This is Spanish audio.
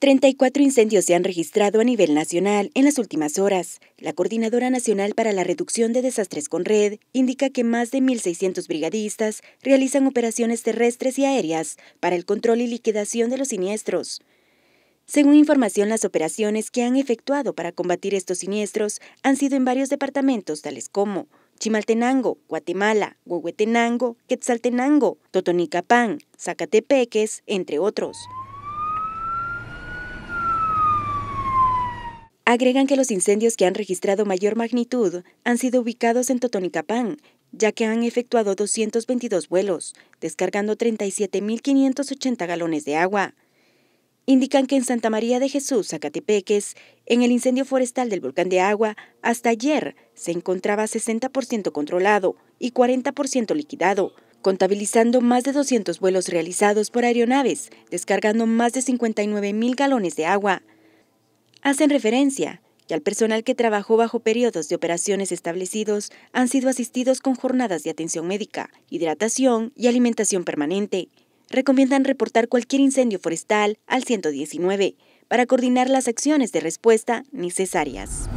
34 incendios se han registrado a nivel nacional en las últimas horas. La Coordinadora Nacional para la Reducción de Desastres con Red indica que más de 1.600 brigadistas realizan operaciones terrestres y aéreas para el control y liquidación de los siniestros. Según información, las operaciones que han efectuado para combatir estos siniestros han sido en varios departamentos, tales como Chimaltenango, Guatemala, Huehuetenango, Quetzaltenango, Totonicapán, Zacatepeques, entre otros. Agregan que los incendios que han registrado mayor magnitud han sido ubicados en Totonicapán, ya que han efectuado 222 vuelos, descargando 37.580 galones de agua. Indican que en Santa María de Jesús, Zacatepeques, en el incendio forestal del volcán de agua, hasta ayer se encontraba 60% controlado y 40% liquidado, contabilizando más de 200 vuelos realizados por aeronaves, descargando más de 59.000 galones de agua hacen referencia que al personal que trabajó bajo periodos de operaciones establecidos han sido asistidos con jornadas de atención médica, hidratación y alimentación permanente. Recomiendan reportar cualquier incendio forestal al 119 para coordinar las acciones de respuesta necesarias.